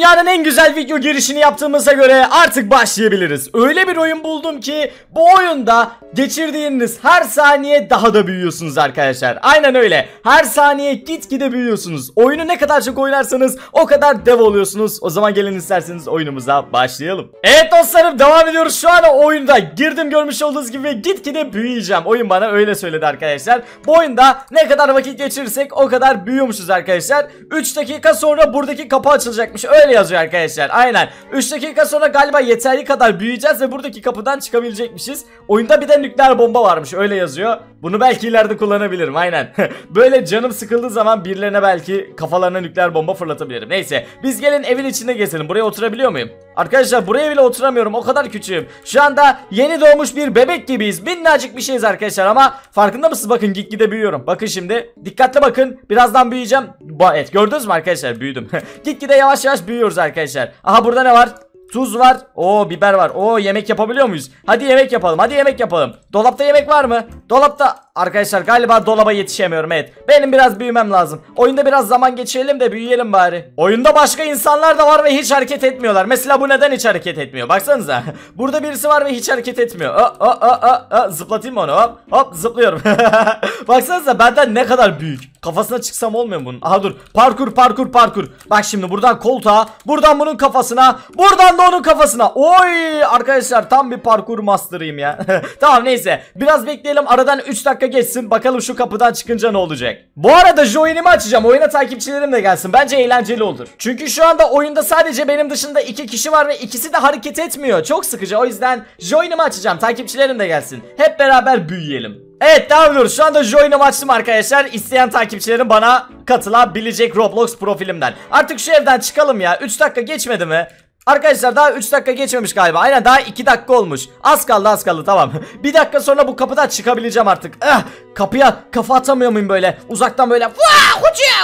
dünyanın en güzel video girişini yaptığımıza göre artık başlayabiliriz. Öyle bir oyun buldum ki bu oyunda geçirdiğiniz her saniye daha da büyüyorsunuz arkadaşlar. Aynen öyle. Her saniye gitgide büyüyorsunuz. Oyunu ne kadar çok oynarsanız o kadar dev oluyorsunuz. O zaman gelin isterseniz oyunumuza başlayalım. Evet dostlarım devam ediyoruz. Şu an oyunda girdim görmüş olduğunuz gibi gitgide büyüyeceğim. Oyun bana öyle söyledi arkadaşlar. Bu oyunda ne kadar vakit geçirirsek o kadar büyüyormuşuz arkadaşlar. 3 dakika sonra buradaki kapı açılacakmış. Öyle Böyle yazıyor arkadaşlar. Aynen. 3 dakika sonra galiba yeterli kadar büyüyeceğiz ve buradaki kapıdan çıkabilecekmişiz. Oyunda bir de nükleer bomba varmış. Öyle yazıyor. Bunu belki ileride kullanabilirim. Aynen. Böyle canım sıkıldığı zaman birilerine belki kafalarına nükleer bomba fırlatabilirim. Neyse. Biz gelin evin içinde gezelim. Buraya oturabiliyor muyum? Arkadaşlar buraya bile oturamıyorum o kadar küçüğüm. Şu anda yeni doğmuş bir bebek gibiyiz. Minnacık bir şeyiz arkadaşlar ama farkında mısınız? Bakın gitgide büyüyorum. Bakın şimdi dikkatli bakın. Birazdan büyüyeceğim. evet gördünüz mü arkadaşlar büyüdüm. gitgide yavaş yavaş büyüyoruz arkadaşlar. Aha burada ne var? Tuz var. Oo biber var. Oo yemek yapabiliyor muyuz? Hadi yemek yapalım. Hadi yemek yapalım. Dolapta yemek var mı? Dolapta arkadaşlar galiba dolaba yetişemiyorum evet. Benim biraz büyümem lazım. Oyunda biraz zaman geçirelim de büyüyelim bari. Oyunda başka insanlar da var ve hiç hareket etmiyorlar. Mesela bu neden hiç hareket etmiyor? Baksanıza. Burada birisi var ve hiç hareket etmiyor. Aa, aa, aa, aa. Zıplatayım mı onu? Hop, hop zıplıyorum. Baksanıza benden ne kadar büyük. Kafasına çıksam olmuyor bunun. Aha dur. Parkur parkur parkur. Bak şimdi buradan koltuğa. Buradan bunun kafasına. Buradan anda onun kafasına. Oy arkadaşlar tam bir parkur master'ıyım ya. tamam neyse. Biraz bekleyelim aradan 3 dakika geçsin. Bakalım şu kapıdan çıkınca ne olacak. Bu arada join'imi açacağım. Oyuna takipçilerim de gelsin. Bence eğlenceli olur. Çünkü şu anda oyunda sadece benim dışında 2 kişi var ve ikisi de hareket etmiyor. Çok sıkıcı. O yüzden join'imi açacağım. Takipçilerim de gelsin. Hep beraber büyüyelim. Evet devam ediyoruz. Şu anda join'ımı açtım arkadaşlar. İsteyen takipçilerim bana katılabilecek Roblox profilimden. Artık şu evden çıkalım ya. 3 dakika geçmedi mi? Arkadaşlar daha 3 dakika geçmemiş galiba. Aynen daha 2 dakika olmuş. Az kaldı az kaldı tamam. 1 dakika sonra bu kapıdan çıkabileceğim artık. Eh, kapıya kafa atamıyor muyum böyle? Uzaktan böyle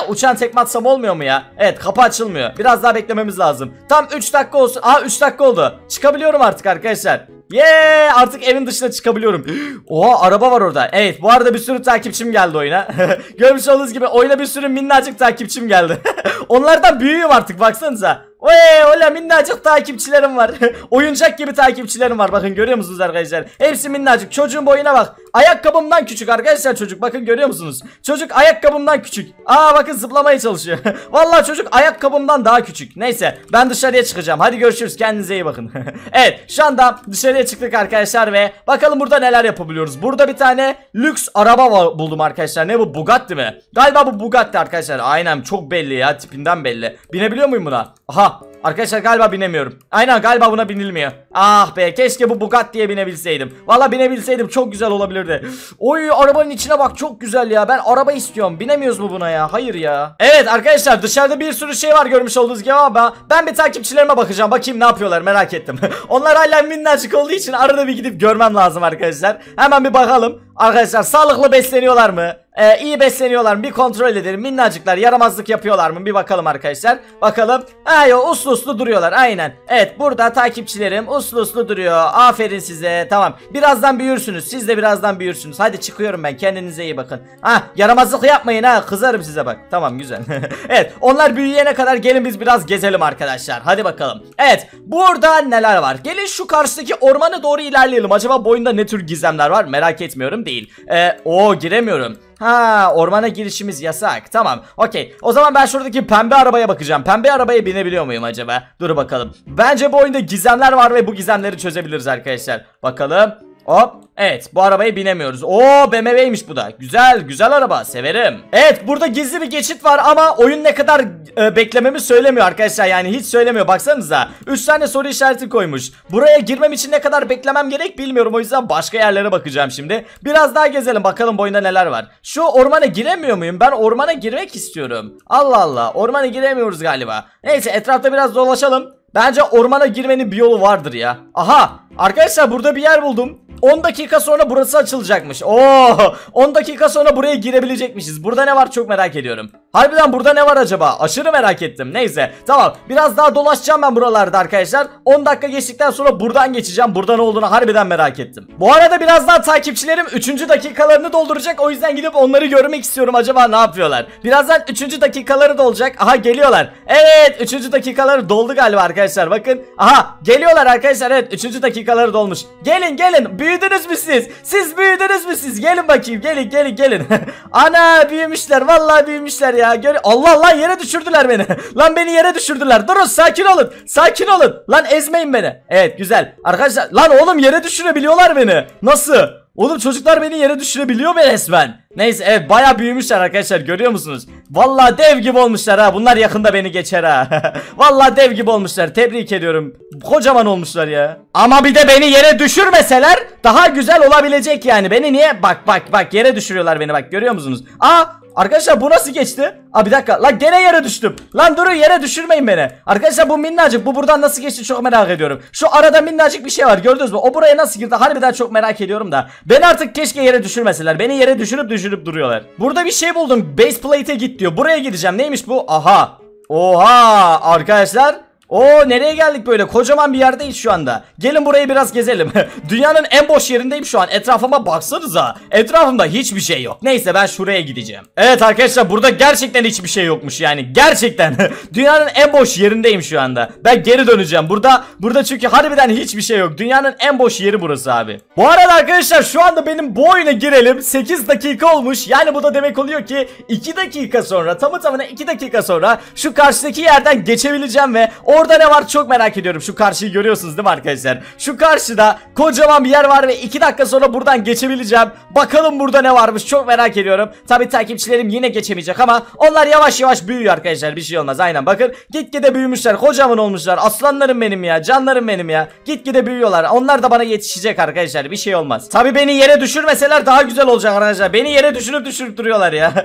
uçan tekme atsam olmuyor mu ya? Evet kapı açılmıyor. Biraz daha beklememiz lazım. Tam 3 dakika olsun. Aa 3 dakika oldu. Çıkabiliyorum artık arkadaşlar. Yeah! Artık evin dışına çıkabiliyorum. Oha araba var orada. Evet bu arada bir sürü takipçim geldi oyuna. Görmüş olduğunuz gibi oyuna bir sürü minnacık takipçim geldi. Onlardan büyüğüm artık baksanıza. Oy ola minnacık takipçilerim var. Oyuncak gibi takipçilerim var. Bakın görüyor musunuz arkadaşlar? Hepsi minnacık. Çocuğun boyuna bak. Ayakkabımdan küçük arkadaşlar çocuk. Bakın görüyor musunuz? Çocuk ayakkabımdan küçük. Aa bakın zıplamaya çalışıyor. Vallahi çocuk ayakkabımdan daha küçük. Neyse ben dışarıya çıkacağım. Hadi görüşürüz. Kendinize iyi bakın. evet şu anda dışarıya çıktık arkadaşlar ve bakalım burada neler yapabiliyoruz. Burada bir tane lüks araba buldum arkadaşlar. Ne bu? Bugatti mi? Galiba bu Bugatti arkadaşlar. Aynen çok belli ya. Tipinden belli. Binebiliyor muyum buna? Aha Arkadaşlar galiba binemiyorum. Aynen galiba buna binilmiyor. Ah be keşke bu Bugatti'ye binebilseydim. Valla binebilseydim çok güzel olabilirdi. Oy arabanın içine bak çok güzel ya. Ben araba istiyorum. Binemiyoruz mu buna ya? Hayır ya. Evet arkadaşlar dışarıda bir sürü şey var görmüş olduğunuz gibi ama ben bir takipçilerime bakacağım. Bakayım ne yapıyorlar merak ettim. Onlar hala minnacık olduğu için arada bir gidip görmem lazım arkadaşlar. Hemen bir bakalım. Arkadaşlar sağlıklı besleniyorlar mı? Ee, iyi besleniyorlar mı? Bir kontrol edelim. Minnacıklar yaramazlık yapıyorlar mı? Bir bakalım arkadaşlar. Bakalım. Ayo uslu uslu duruyorlar. Aynen. Evet burada takipçilerim uslu uslu duruyor. Aferin size. Tamam. Birazdan büyürsünüz. Siz de birazdan büyürsünüz. Hadi çıkıyorum ben. Kendinize iyi bakın. Ah yaramazlık yapmayın ha. Kızarım size bak. Tamam güzel. evet onlar büyüyene kadar gelin biz biraz gezelim arkadaşlar. Hadi bakalım. Evet burada neler var? Gelin şu karşıdaki ormana doğru ilerleyelim. Acaba boyunda ne tür gizemler var? Merak etmiyorum değil. Ee, o giremiyorum. Ha ormana girişimiz yasak. Tamam. Okey. O zaman ben şuradaki pembe arabaya bakacağım. Pembe arabaya binebiliyor muyum acaba? Dur bakalım. Bence bu oyunda gizemler var ve bu gizemleri çözebiliriz arkadaşlar. Bakalım. Hop. Evet bu arabaya binemiyoruz. Oo BMW'ymiş bu da. Güzel güzel araba severim. Evet burada gizli bir geçit var ama oyun ne kadar e, beklememi söylemiyor arkadaşlar. Yani hiç söylemiyor baksanıza. 3 tane soru işareti koymuş. Buraya girmem için ne kadar beklemem gerek bilmiyorum. O yüzden başka yerlere bakacağım şimdi. Biraz daha gezelim bakalım boyunda neler var. Şu ormana giremiyor muyum? Ben ormana girmek istiyorum. Allah Allah ormana giremiyoruz galiba. Neyse etrafta biraz dolaşalım. Bence ormana girmenin bir yolu vardır ya. Aha arkadaşlar burada bir yer buldum. 10 dakika sonra burası açılacakmış. Oo, 10 dakika sonra buraya girebilecekmişiz. Burada ne var çok merak ediyorum. Harbiden burada ne var acaba? Aşırı merak ettim. Neyse. Tamam. Biraz daha dolaşacağım ben buralarda arkadaşlar. 10 dakika geçtikten sonra buradan geçeceğim. Burada ne olduğunu harbiden merak ettim. Bu arada biraz daha takipçilerim 3. dakikalarını dolduracak. O yüzden gidip onları görmek istiyorum. Acaba ne yapıyorlar? Birazdan 3. dakikaları dolacak. Aha geliyorlar. Evet 3. dakikaları doldu galiba arkadaşlar. Bakın. Aha geliyorlar arkadaşlar. Evet 3. dakikaları dolmuş. Gelin gelin. Bir büyüdünüz mü siz? Siz büyüdünüz mü siz? Gelin bakayım gelin gelin gelin. Ana büyümüşler vallahi büyümüşler ya. Gör Allah lan yere düşürdüler beni. lan beni yere düşürdüler. Durun sakin olun. Sakin olun. Lan ezmeyin beni. Evet güzel. Arkadaşlar lan oğlum yere düşürebiliyorlar beni. Nasıl? Oğlum çocuklar beni yere düşürebiliyor be resmen. Neyse evet baya büyümüşler arkadaşlar görüyor musunuz? Valla dev gibi olmuşlar ha bunlar yakında beni geçer ha. Valla dev gibi olmuşlar tebrik ediyorum. Kocaman olmuşlar ya. Ama bir de beni yere düşürmeseler daha güzel olabilecek yani. Beni niye bak bak bak yere düşürüyorlar beni bak görüyor musunuz? Aa Arkadaşlar bu nasıl geçti? Aa bir dakika. Lan gene yere düştüm. Lan durun yere düşürmeyin beni. Arkadaşlar bu minnacık. Bu buradan nasıl geçti çok merak ediyorum. Şu arada minnacık bir şey var. Gördünüz mü? O buraya nasıl girdi? Harbiden çok merak ediyorum da. Ben artık keşke yere düşürmeseler. Beni yere düşürüp düşürüp duruyorlar. Burada bir şey buldum. Base plate'e git diyor. Buraya gideceğim. Neymiş bu? Aha. Oha arkadaşlar Oo nereye geldik böyle? Kocaman bir yerdeyiz şu anda. Gelin burayı biraz gezelim. Dünyanın en boş yerindeyim şu an. Etrafıma baksanıza. Etrafımda hiçbir şey yok. Neyse ben şuraya gideceğim. Evet arkadaşlar burada gerçekten hiçbir şey yokmuş yani. Gerçekten. Dünyanın en boş yerindeyim şu anda. Ben geri döneceğim. Burada burada çünkü harbiden hiçbir şey yok. Dünyanın en boş yeri burası abi. Bu arada arkadaşlar şu anda benim bu oyuna girelim. 8 dakika olmuş. Yani bu da demek oluyor ki 2 dakika sonra tamı tamına 2 dakika sonra şu karşıdaki yerden geçebileceğim ve o Orada ne var çok merak ediyorum. Şu karşıyı görüyorsunuz değil mi arkadaşlar? Şu karşıda kocaman bir yer var ve 2 dakika sonra buradan geçebileceğim. Bakalım burada ne varmış çok merak ediyorum. Tabi takipçilerim yine geçemeyecek ama onlar yavaş yavaş büyüyor arkadaşlar. Bir şey olmaz aynen bakın. Gitgide büyümüşler. Kocaman olmuşlar. Aslanlarım benim ya. Canlarım benim ya. Gitgide büyüyorlar. Onlar da bana yetişecek arkadaşlar. Bir şey olmaz. Tabi beni yere düşürmeseler daha güzel olacak arkadaşlar. Beni yere düşürüp düşürüp duruyorlar ya.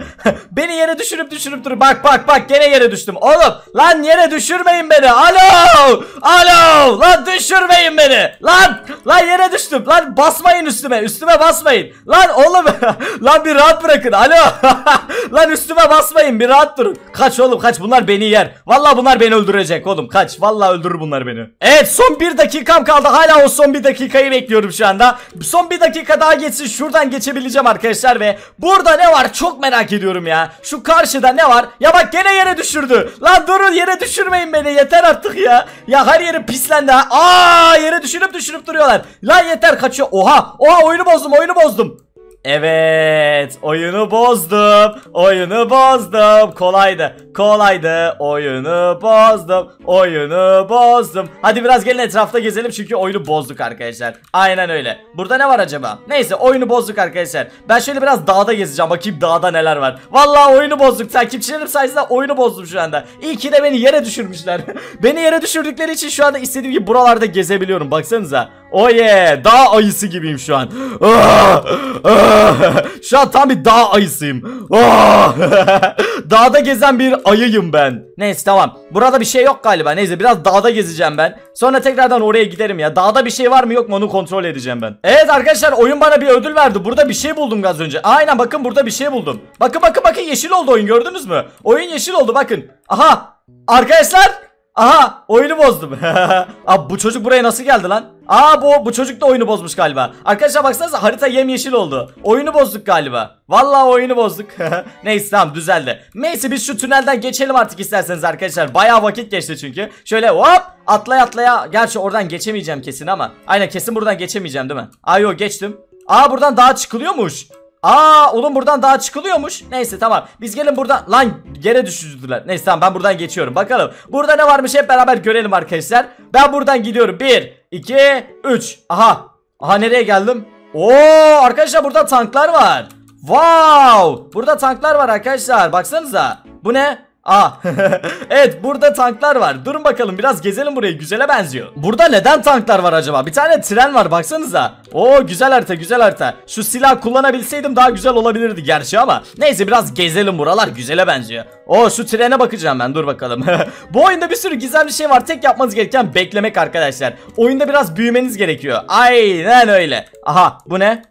beni yere düşürüp düşürüp dur. Bak bak bak gene yere düştüm. Oğlum lan yere düşürmeyin beni. Alo! Alo! Lan düşürmeyin beni. Lan! Lan yere düştüm. Lan basmayın üstüme. Üstüme basmayın. Lan oğlum. lan bir rahat bırakın. Alo. lan üstüme basmayın. Bir rahat durun. Kaç oğlum kaç. Bunlar beni yer. Vallahi bunlar beni öldürecek oğlum. Kaç. Vallahi öldürür bunlar beni. Evet son bir dakikam kaldı. Hala o son bir dakikayı bekliyorum şu anda. Son bir dakika daha geçsin. Şuradan geçebileceğim arkadaşlar ve burada ne var? Çok merak ediyorum ya. Şu karşıda ne var? Ya bak gene yere düşürdü. Lan durun yere düşürmeyin beni. Yeter artık ya. Ya her yeri pislendi ha. Aa yere düşünüp düşürüp duruyorlar. Lan yeter kaçıyor. Oha. Oha oyunu bozdum oyunu bozdum. Evet oyunu bozdum oyunu bozdum kolaydı kolaydı oyunu bozdum oyunu bozdum Hadi biraz gelin etrafta gezelim çünkü oyunu bozduk arkadaşlar aynen öyle Burada ne var acaba neyse oyunu bozduk arkadaşlar Ben şöyle biraz dağda gezeceğim bakayım dağda neler var Vallahi oyunu bozduk takipçilerim sayesinde oyunu bozdum şu anda İyi ki de beni yere düşürmüşler Beni yere düşürdükleri için şu anda istediğim gibi buralarda gezebiliyorum baksanıza Oye oh yeah, dağ ayısı gibiyim şu an ah, ah. Şu an tam bir dağ ayısıyım. Ah! Dağda gezen bir ayıyım ben. Neyse tamam. Burada bir şey yok galiba. Neyse biraz dağda gezeceğim ben. Sonra tekrardan oraya giderim ya. Dağda bir şey var mı yok mu onu kontrol edeceğim ben. Evet arkadaşlar oyun bana bir ödül verdi. Burada bir şey buldum az önce. Aynen bakın burada bir şey buldum. Bakın bakın bakın yeşil oldu oyun gördünüz mü? Oyun yeşil oldu bakın. Aha. Arkadaşlar Aha oyunu bozdum. Abi bu çocuk buraya nasıl geldi lan? Aa bu bu çocuk da oyunu bozmuş galiba. Arkadaşlar baksanıza harita yemyeşil oldu. Oyunu bozduk galiba. Vallahi oyunu bozduk. Neyse tamam düzeldi. Neyse biz şu tünelden geçelim artık isterseniz arkadaşlar. Baya vakit geçti çünkü. Şöyle hop atlaya atlaya. Gerçi oradan geçemeyeceğim kesin ama. Aynen kesin buradan geçemeyeceğim değil mi? Ayo geçtim. Aa buradan daha çıkılıyormuş. Aa oğlum buradan daha çıkılıyormuş. Neyse tamam. Biz gelin buradan. Lan yere düşürdüler. Neyse tamam ben buradan geçiyorum. Bakalım. Burada ne varmış hep beraber görelim arkadaşlar. Ben buradan gidiyorum. 1, 2, 3. Aha. Aha nereye geldim? Oo arkadaşlar burada tanklar var. Wow! Burada tanklar var arkadaşlar. Baksanıza. Bu ne? Aa evet burada tanklar var durun bakalım biraz gezelim burayı güzele benziyor Burada neden tanklar var acaba bir tane tren var baksanıza Oo güzel harita güzel harita şu silah kullanabilseydim daha güzel olabilirdi gerçi ama Neyse biraz gezelim buralar güzele benziyor Oo şu trene bakacağım ben dur bakalım Bu oyunda bir sürü gizemli şey var tek yapmanız gereken beklemek arkadaşlar Oyunda biraz büyümeniz gerekiyor aynen öyle Aha bu ne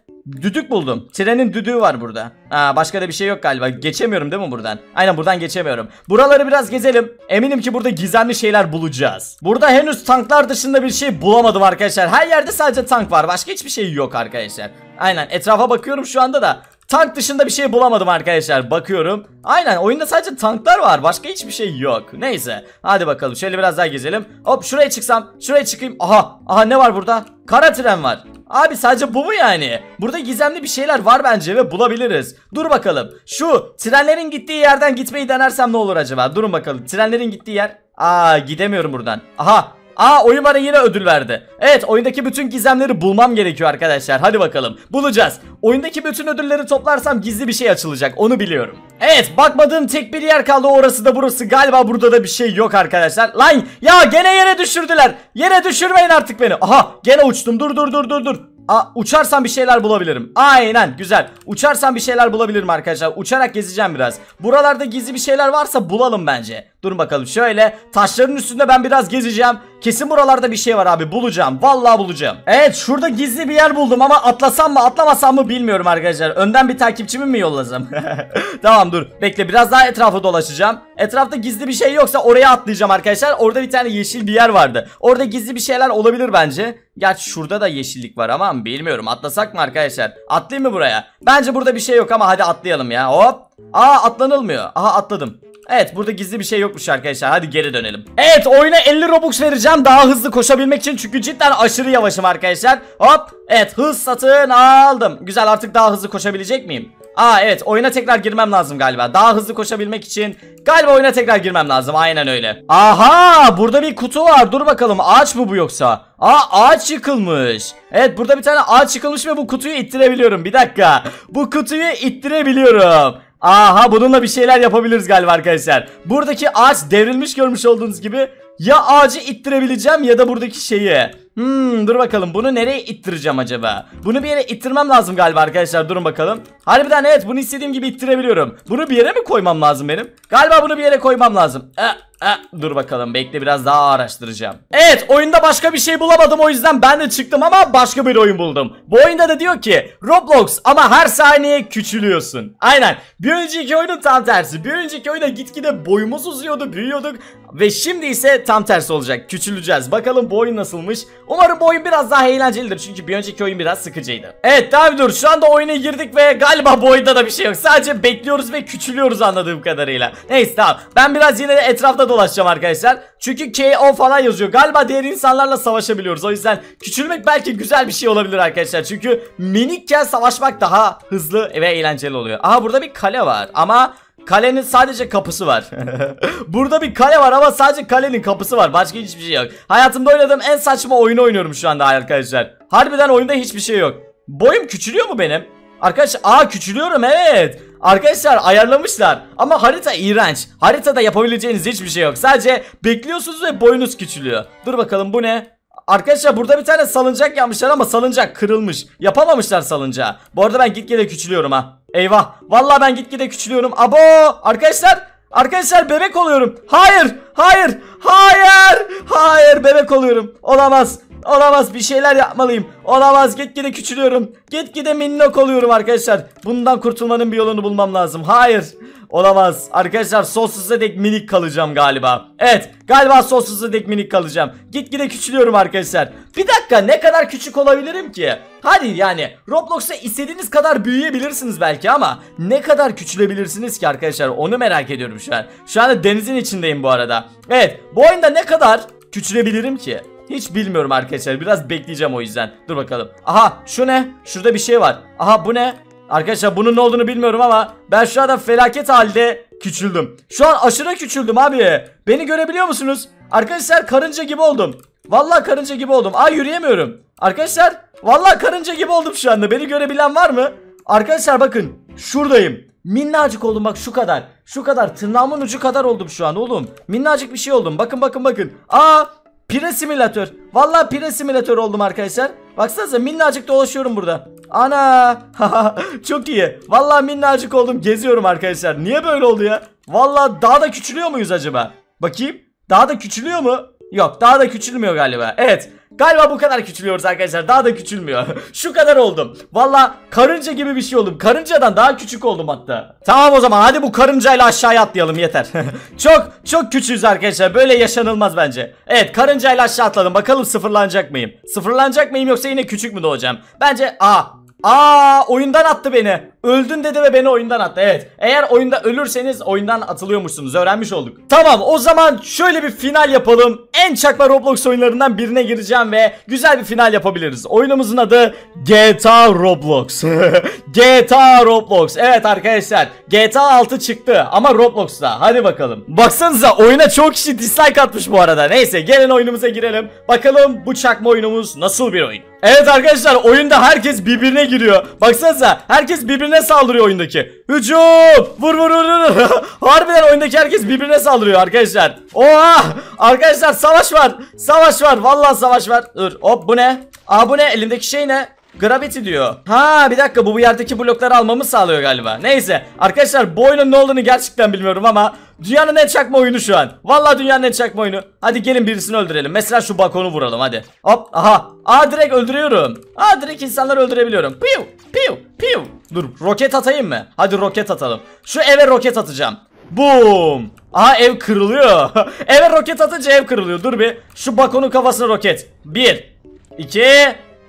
Düdük buldum. Trenin düdüğü var burada. Ha, başka da bir şey yok galiba. Geçemiyorum değil mi buradan? Aynen buradan geçemiyorum. Buraları biraz gezelim. Eminim ki burada gizemli şeyler bulacağız. Burada henüz tanklar dışında bir şey bulamadım arkadaşlar. Her yerde sadece tank var. Başka hiçbir şey yok arkadaşlar. Aynen etrafa bakıyorum şu anda da. Tank dışında bir şey bulamadım arkadaşlar bakıyorum Aynen oyunda sadece tanklar var başka hiçbir şey yok Neyse hadi bakalım şöyle biraz daha gezelim Hop şuraya çıksam şuraya çıkayım Aha aha ne var burada kara tren var Abi sadece bu mu yani? Burada gizemli bir şeyler var bence ve bulabiliriz. Dur bakalım. Şu trenlerin gittiği yerden gitmeyi denersem ne olur acaba? Durun bakalım. Trenlerin gittiği yer. Aa gidemiyorum buradan. Aha Aa oyun bana yine ödül verdi. Evet oyundaki bütün gizemleri bulmam gerekiyor arkadaşlar. Hadi bakalım. Bulacağız. Oyundaki bütün ödülleri toplarsam gizli bir şey açılacak. Onu biliyorum. Evet bakmadığım tek bir yer kaldı. Orası da burası. Galiba burada da bir şey yok arkadaşlar. Lan ya gene yere düşürdüler. Yere düşürmeyin artık beni. Aha gene uçtum. Dur dur dur dur dur. A uçarsam bir şeyler bulabilirim. Aynen güzel. Uçarsam bir şeyler bulabilirim arkadaşlar. Uçarak gezeceğim biraz. Buralarda gizli bir şeyler varsa bulalım bence. Durun bakalım şöyle. Taşların üstünde ben biraz gezeceğim. Kesin buralarda bir şey var abi bulacağım. Vallahi bulacağım. Evet şurada gizli bir yer buldum ama atlasam mı atlamasam mı bilmiyorum arkadaşlar. Önden bir takipçimi mi yollasam? tamam dur. Bekle biraz daha etrafı dolaşacağım. Etrafta gizli bir şey yoksa oraya atlayacağım arkadaşlar. Orada bir tane yeşil bir yer vardı. Orada gizli bir şeyler olabilir bence. Gerçi şurada da yeşillik var ama bilmiyorum. Atlasak mı arkadaşlar? Atlayayım mı buraya? Bence burada bir şey yok ama hadi atlayalım ya. Hop. Aa atlanılmıyor. Aha atladım. Evet burada gizli bir şey yokmuş arkadaşlar. Hadi geri dönelim. Evet oyuna 50 Robux vereceğim daha hızlı koşabilmek için. Çünkü cidden aşırı yavaşım arkadaşlar. Hop. Evet hız satın aldım. Güzel artık daha hızlı koşabilecek miyim? Aa evet oyuna tekrar girmem lazım galiba. Daha hızlı koşabilmek için galiba oyuna tekrar girmem lazım. Aynen öyle. Aha burada bir kutu var. Dur bakalım ağaç mı bu yoksa? Aa ağaç yıkılmış. Evet burada bir tane ağaç yıkılmış ve bu kutuyu ittirebiliyorum. Bir dakika. Bu kutuyu ittirebiliyorum. Aha bununla bir şeyler yapabiliriz galiba arkadaşlar. Buradaki ağaç devrilmiş görmüş olduğunuz gibi ya ağacı ittirebileceğim ya da buradaki şeyi Hmm dur bakalım bunu nereye ittireceğim acaba? Bunu bir yere ittirmem lazım galiba arkadaşlar durun bakalım. Harbiden evet bunu istediğim gibi ittirebiliyorum. Bunu bir yere mi koymam lazım benim? Galiba bunu bir yere koymam lazım. Ee, Ha, e, dur bakalım bekle biraz daha araştıracağım. Evet oyunda başka bir şey bulamadım o yüzden ben de çıktım ama başka bir oyun buldum. Bu oyunda da diyor ki Roblox ama her saniye küçülüyorsun. Aynen bir önceki oyunun tam tersi. Bir önceki oyuna gitgide boyumuz uzuyordu büyüyorduk ve şimdi ise tam tersi olacak küçüleceğiz. Bakalım bu oyun nasılmış Umarım bu oyun biraz daha eğlencelidir çünkü bir önceki oyun biraz sıkıcıydı. Evet devam dur şu anda oyuna girdik ve galiba bu oyunda da bir şey yok. Sadece bekliyoruz ve küçülüyoruz anladığım kadarıyla. Neyse tamam ben biraz yine de etrafta dolaşacağım arkadaşlar. Çünkü KO falan yazıyor. Galiba diğer insanlarla savaşabiliyoruz. O yüzden küçülmek belki güzel bir şey olabilir arkadaşlar. Çünkü minikken savaşmak daha hızlı ve eğlenceli oluyor. Aha burada bir kale var ama Kalenin sadece kapısı var. Burada bir kale var ama sadece kalenin kapısı var. Başka hiçbir şey yok. Hayatımda oynadığım en saçma oyunu oynuyorum şu anda arkadaşlar. Harbiden oyunda hiçbir şey yok. Boyum küçülüyor mu benim? Arkadaşlar aa küçülüyorum evet. Arkadaşlar ayarlamışlar ama harita iğrenç. Haritada yapabileceğiniz hiçbir şey yok. Sadece bekliyorsunuz ve boyunuz küçülüyor. Dur bakalım bu ne? Arkadaşlar burada bir tane salıncak yapmışlar ama salıncak kırılmış. Yapamamışlar salıncağı. Bu arada ben gitgide küçülüyorum ha. Eyvah. Vallahi ben gitgide küçülüyorum. Abo! Arkadaşlar Arkadaşlar bebek oluyorum. Hayır, hayır, hayır, hayır bebek oluyorum. Olamaz. Olamaz bir şeyler yapmalıyım. Olamaz gitgide küçülüyorum. Gitgide minnok oluyorum arkadaşlar. Bundan kurtulmanın bir yolunu bulmam lazım. Hayır. Olamaz. Arkadaşlar sonsuza dek minik kalacağım galiba. Evet galiba sonsuza dek minik kalacağım. Gitgide küçülüyorum arkadaşlar. Bir dakika ne kadar küçük olabilirim ki? Hadi yani Roblox'ta istediğiniz kadar büyüyebilirsiniz belki ama ne kadar küçülebilirsiniz ki arkadaşlar onu merak ediyorum şu an. Şu anda denizin içindeyim bu arada. Evet bu oyunda ne kadar küçülebilirim ki? Hiç bilmiyorum arkadaşlar. Biraz bekleyeceğim o yüzden. Dur bakalım. Aha şu ne? Şurada bir şey var. Aha bu ne? Arkadaşlar bunun ne olduğunu bilmiyorum ama ben şu anda felaket halde küçüldüm. Şu an aşırı küçüldüm abi. Beni görebiliyor musunuz? Arkadaşlar karınca gibi oldum. Vallahi karınca gibi oldum. Aa yürüyemiyorum. Arkadaşlar vallahi karınca gibi oldum şu anda. Beni görebilen var mı? Arkadaşlar bakın şuradayım. Minnacık oldum bak şu kadar. Şu kadar tırnağımın ucu kadar oldum şu an oğlum. Minnacık bir şey oldum. Bakın bakın bakın. Aa Pire simülatör. Vallahi pire simülatör oldum arkadaşlar. Baksanıza minnacık dolaşıyorum burada. Ana! Çok iyi. Vallahi minnacık oldum. Geziyorum arkadaşlar. Niye böyle oldu ya? Vallahi daha da küçülüyor muyuz acaba? Bakayım. Daha da küçülüyor mu? Yok daha da küçülmüyor galiba. Evet Galiba bu kadar küçülüyoruz arkadaşlar. Daha da küçülmüyor. Şu kadar oldum. Valla karınca gibi bir şey oldum. Karıncadan daha küçük oldum hatta. Tamam o zaman hadi bu karıncayla aşağıya atlayalım yeter. çok çok küçüğüz arkadaşlar. Böyle yaşanılmaz bence. Evet karıncayla aşağı atladım. Bakalım sıfırlanacak mıyım? Sıfırlanacak mıyım yoksa yine küçük mü doğacağım? Bence aa Aa oyundan attı beni. Öldün dedi ve beni oyundan attı. Evet. Eğer oyunda ölürseniz oyundan atılıyormuşsunuz. Öğrenmiş olduk. Tamam o zaman şöyle bir final yapalım. En çakma Roblox oyunlarından birine gireceğim ve güzel bir final yapabiliriz. Oyunumuzun adı GTA Roblox. GTA Roblox. Evet arkadaşlar. GTA 6 çıktı ama Roblox'ta. Hadi bakalım. Baksanıza oyuna çok kişi dislike atmış bu arada. Neyse gelin oyunumuza girelim. Bakalım bu çakma oyunumuz nasıl bir oyun? Evet arkadaşlar oyunda herkes birbirine giriyor. Baksanıza herkes birbirine saldırıyor oyundaki. Hücum! Vur vur vur vur. Harbiden oyundaki herkes birbirine saldırıyor arkadaşlar. Oha! Arkadaşlar savaş var. Savaş var. Vallahi savaş var. Dur hop bu ne? Aa bu ne? Elimdeki şey ne? Gravity diyor. Ha bir dakika bu bu yerdeki blokları almamı sağlıyor galiba. Neyse arkadaşlar bu oyunun ne olduğunu gerçekten bilmiyorum ama dünyanın en çakma oyunu şu an. Vallahi dünyanın en çakma oyunu. Hadi gelin birisini öldürelim. Mesela şu bakonu vuralım hadi. Hop aha. Aa direkt öldürüyorum. Aa direkt insanları öldürebiliyorum. Piu piu piu. Dur roket atayım mı? Hadi roket atalım. Şu eve roket atacağım. Boom. Aha ev kırılıyor. eve roket atınca ev kırılıyor. Dur bir. Şu bakonun kafasına roket. Bir. İki.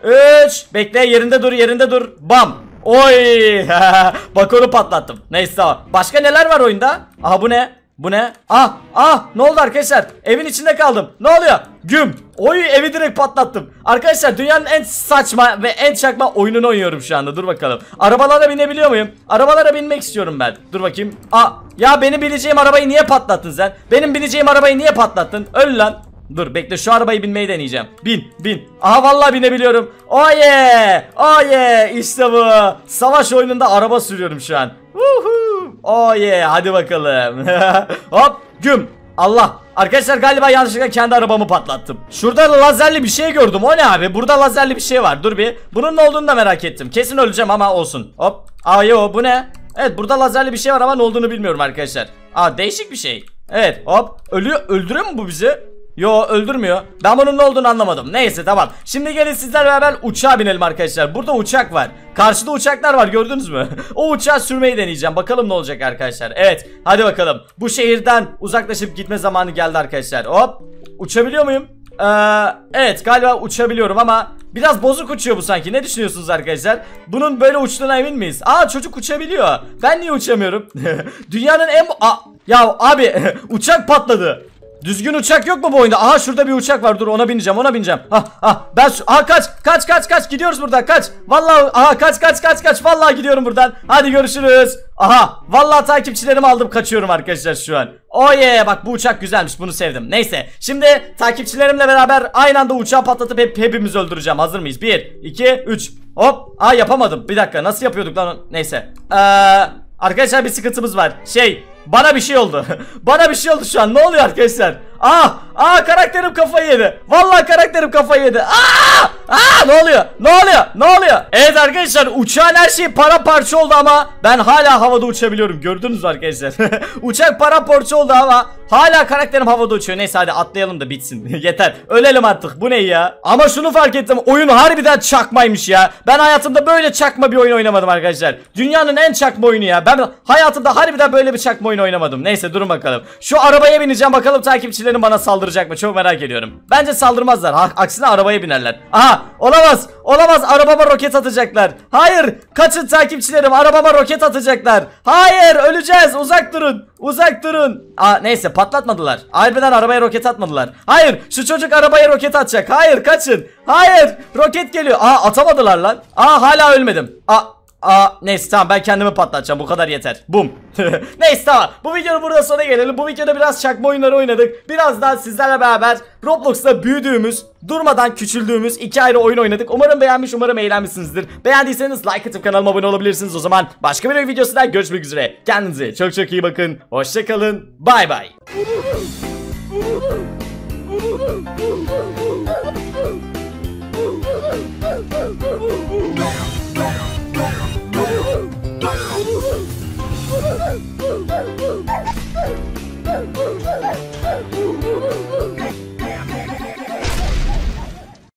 3 Bekle yerinde dur yerinde dur Bam Oy Bak onu patlattım Neyse tamam Başka neler var oyunda Aha bu ne Bu ne Ah ah Ne oldu arkadaşlar Evin içinde kaldım Ne oluyor Güm Oy evi direkt patlattım Arkadaşlar dünyanın en saçma ve en çakma oyununu oynuyorum şu anda Dur bakalım Arabalara binebiliyor muyum Arabalara binmek istiyorum ben Dur bakayım Ah ya benim bineceğim arabayı niye patlattın sen Benim bineceğim arabayı niye patlattın Öl lan Dur bekle şu arabayı binmeyi deneyeceğim. Bin bin. Aha vallahi binebiliyorum. Oye oh oye işte bu. Savaş oyununda araba sürüyorum şu an. Oye hadi bakalım. Hop güm. Allah Arkadaşlar galiba yanlışlıkla kendi arabamı patlattım. Şurada lazerli bir şey gördüm. O ne abi? Burada lazerli bir şey var. Dur bir. Bunun ne olduğunu da merak ettim. Kesin öleceğim ama olsun. Hop. Aa yo bu ne? Evet burada lazerli bir şey var ama ne olduğunu bilmiyorum arkadaşlar. Aa değişik bir şey. Evet hop. Ölüyor. Öldürüyor mu bu bizi? Yo öldürmüyor. Ben bunun ne olduğunu anlamadım. Neyse tamam. Şimdi gelin sizler beraber uçağa binelim arkadaşlar. Burada uçak var. Karşıda uçaklar var gördünüz mü? o uçağı sürmeyi deneyeceğim. Bakalım ne olacak arkadaşlar. Evet hadi bakalım. Bu şehirden uzaklaşıp gitme zamanı geldi arkadaşlar. Hop. Uçabiliyor muyum? Ee, evet galiba uçabiliyorum ama biraz bozuk uçuyor bu sanki. Ne düşünüyorsunuz arkadaşlar? Bunun böyle uçtuğuna emin miyiz? Aa çocuk uçabiliyor. Ben niye uçamıyorum? Dünyanın en... Aa, ya abi uçak patladı. Düzgün uçak yok mu bu oyunda? Aha şurada bir uçak var. Dur ona bineceğim. Ona bineceğim. Ah ah ben şu... Aha kaç. Kaç kaç kaç. Gidiyoruz buradan. Kaç. Vallahi aha kaç kaç kaç kaç. Vallahi gidiyorum buradan. Hadi görüşürüz. Aha vallahi takipçilerimi aldım kaçıyorum arkadaşlar şu an. Oye oh yeah, bak bu uçak güzelmiş bunu sevdim. Neyse şimdi takipçilerimle beraber aynı anda uçağı patlatıp hep, hepimizi öldüreceğim. Hazır mıyız? 1, 2, 3. Hop. Aa yapamadım. Bir dakika nasıl yapıyorduk lan? Neyse. Ee, arkadaşlar bir sıkıntımız var. Şey bana bir şey oldu. Bana bir şey oldu şu an. Ne oluyor arkadaşlar? Aa ah, ah karakterim kafayı yedi. Vallahi karakterim kafayı yedi. Aa ah, aa ah, ne oluyor? Ne oluyor? Ne oluyor? Evet arkadaşlar uçağın her şeyi para parça oldu ama ben hala havada uçabiliyorum. Gördünüz mü arkadaşlar? Uçak para parça oldu ama hala karakterim havada uçuyor. Neyse hadi atlayalım da bitsin. Yeter. Ölelim artık. Bu ne ya? Ama şunu fark ettim. Oyun harbiden çakmaymış ya. Ben hayatımda böyle çakma bir oyun oynamadım arkadaşlar. Dünyanın en çakma oyunu ya. Ben hayatımda harbiden böyle bir çakma oyunu oynamadım. Neyse durun bakalım. Şu arabaya bineceğim bakalım takipçiler benim bana saldıracak mı? Çok merak ediyorum. Bence saldırmazlar. Ha, aksine arabaya binerler. Aha olamaz. Olamaz arabama roket atacaklar. Hayır kaçın takipçilerim arabama roket atacaklar. Hayır öleceğiz uzak durun. Uzak durun. Aa neyse patlatmadılar. Harbiden arabaya roket atmadılar. Hayır şu çocuk arabaya roket atacak. Hayır kaçın. Hayır roket geliyor. Aa atamadılar lan. Aa hala ölmedim. Aa Aa neyse tamam ben kendimi patlatacağım bu kadar yeter. Bum. neyse tamam bu videonun burada sona gelelim. Bu videoda biraz çakma oyunları oynadık. Birazdan sizlerle beraber Roblox'ta büyüdüğümüz, durmadan küçüldüğümüz iki ayrı oyun oynadık. Umarım beğenmiş, umarım eğlenmişsinizdir. Beğendiyseniz like atıp kanalıma abone olabilirsiniz. O zaman başka bir videosunda görüşmek üzere. Kendinize çok çok iyi bakın. Hoşçakalın. Bay bay.